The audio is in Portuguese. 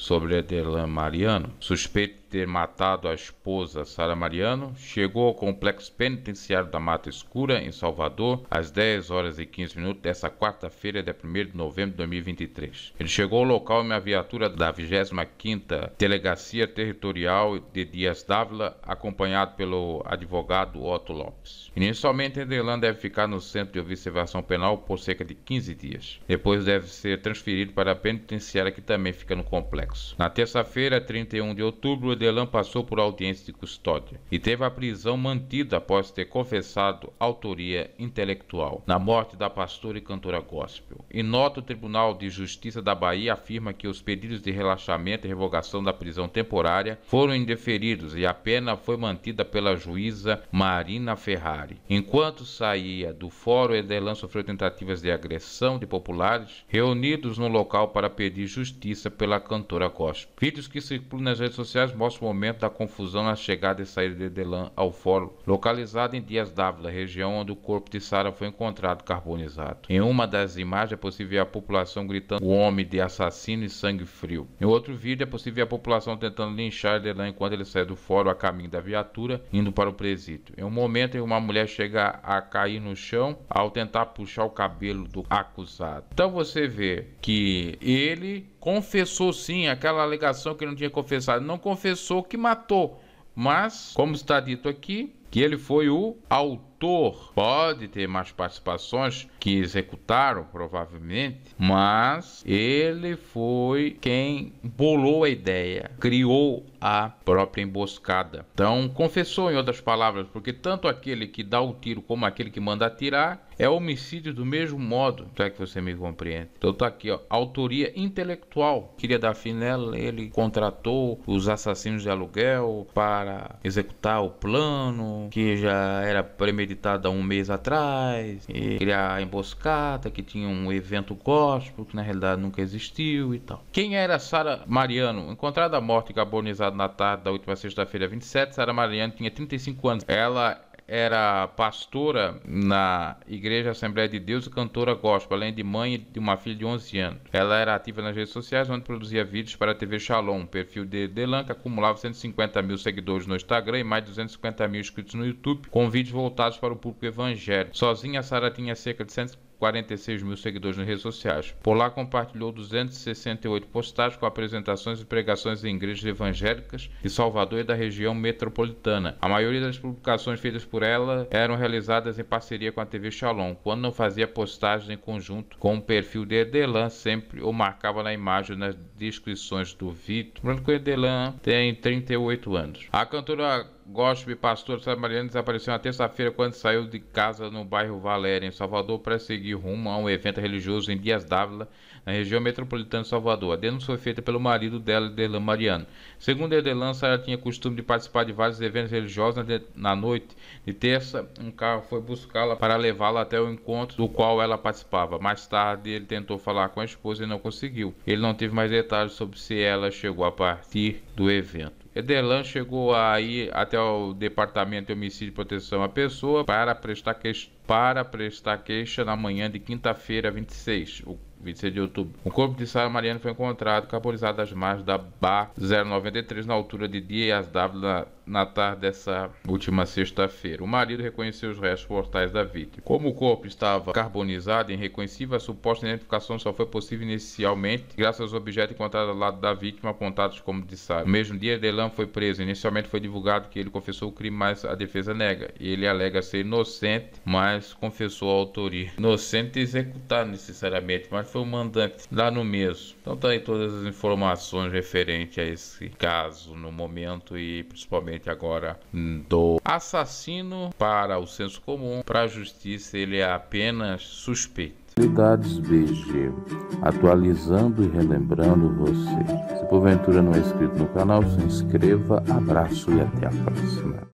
sobre Adelan Mariano, suspeito ter matado a esposa Sara Mariano, chegou ao complexo penitenciário da Mata Escura, em Salvador, às 10 horas e 15 minutos dessa quarta-feira, dia 1 de novembro de 2023. Ele chegou ao local em uma viatura da 25ª Delegacia Territorial de Dias Dávila, acompanhado pelo advogado Otto Lopes. Inicialmente, Enderlan deve ficar no centro de observação penal por cerca de 15 dias. Depois deve ser transferido para a penitenciária que também fica no complexo. Na terça-feira, 31 de outubro, Delan passou por audiência de custódia e teve a prisão mantida após ter confessado autoria intelectual na morte da pastora e cantora gospel. Em nota, o Tribunal de Justiça da Bahia afirma que os pedidos de relaxamento e revogação da prisão temporária foram indeferidos e a pena foi mantida pela juíza Marina Ferrari. Enquanto saía do fórum, Edelan sofreu tentativas de agressão de populares reunidos no local para pedir justiça pela cantora gospel. Vídeos que circulam nas redes sociais mostram próximo momento da confusão na chegada e saída de Delan ao fórum, localizado em Dias Dávila, região onde o corpo de Sara foi encontrado carbonizado. Em uma das imagens é possível ver a população gritando o homem de assassino e sangue frio. Em outro vídeo é possível ver a população tentando linchar Delan enquanto ele sai do fórum a caminho da viatura, indo para o presídio. Em um momento, uma mulher chega a cair no chão ao tentar puxar o cabelo do acusado. Então você vê que ele confessou sim aquela alegação que não tinha confessado, não confessou que matou, mas, como está dito aqui, que ele foi o autor. Pode ter mais participações que executaram, provavelmente, mas ele foi quem bolou a ideia, criou a própria emboscada. Então, confessou, em outras palavras, porque tanto aquele que dá o tiro como aquele que manda atirar é homicídio do mesmo modo. Então é que você me compreende. Então tá aqui, ó, autoria intelectual. Queria dar fim nela, ele contratou os assassinos de aluguel para executar o plano que já era premeditada há um mês atrás, e criar a emboscada, que tinha um evento gospel que na realidade nunca existiu e tal. Quem era Sara Mariano? Encontrada morta e carbonizada na tarde da última sexta-feira 27, Sara Mariano tinha 35 anos. Ela era pastora na Igreja Assembleia de Deus e cantora gospel, além de mãe de uma filha de 11 anos. Ela era ativa nas redes sociais, onde produzia vídeos para a TV Shalom. O perfil de Delan, que acumulava 150 mil seguidores no Instagram e mais de 250 mil inscritos no YouTube, com vídeos voltados para o público evangélico. Sozinha, Sara tinha cerca de 150 46 mil seguidores nas redes sociais. Por lá compartilhou 268 postagens com apresentações e pregações em igrejas evangélicas de Salvador e da região metropolitana. A maioria das publicações feitas por ela eram realizadas em parceria com a TV Shalom, quando não fazia postagens em conjunto com o perfil de Edelan, sempre o marcava na imagem nas descrições do vídeo. Lembrando o Edelan tem 38 anos. A cantora Gospe pastor Samariano desapareceu na terça-feira quando saiu de casa no bairro Valéria, em Salvador, para seguir rumo a um evento religioso em Dias d'Ávila, na região metropolitana de Salvador. A denúncia foi feita pelo marido dela, Edelan Mariano. Segundo Edelan, Sara tinha costume de participar de vários eventos religiosos na noite de terça. Um carro foi buscá-la para levá-la até o encontro do qual ela participava. Mais tarde, ele tentou falar com a esposa e não conseguiu. Ele não teve mais detalhes sobre se ela chegou a partir do evento. Edelan chegou a ir até o Departamento de Homicídio e Proteção à Pessoa para prestar, queixa, para prestar queixa na manhã de quinta-feira, 26, 26 de outubro. O corpo de Sara Mariano foi encontrado, caporizado às margens da BA 093, na altura de Dias W, na tarde dessa última sexta-feira. O marido reconheceu os restos mortais da vítima. Como o corpo estava carbonizado e irreconhecível, a suposta identificação só foi possível inicialmente graças aos objetos encontrados ao lado da vítima apontados como de sábio. No mesmo dia, Delan foi preso. Inicialmente foi divulgado que ele confessou o crime, mas a defesa nega. Ele alega ser inocente, mas confessou a autoria. Inocente e executar necessariamente, mas foi o mandante lá no mesmo. Então tá aí todas as informações referentes a esse caso no momento e principalmente diferente agora do assassino para o senso comum, para a justiça ele é apenas suspeito. Atualidades BG, atualizando e relembrando você. Se porventura não é inscrito no canal, se inscreva, abraço e até a próxima.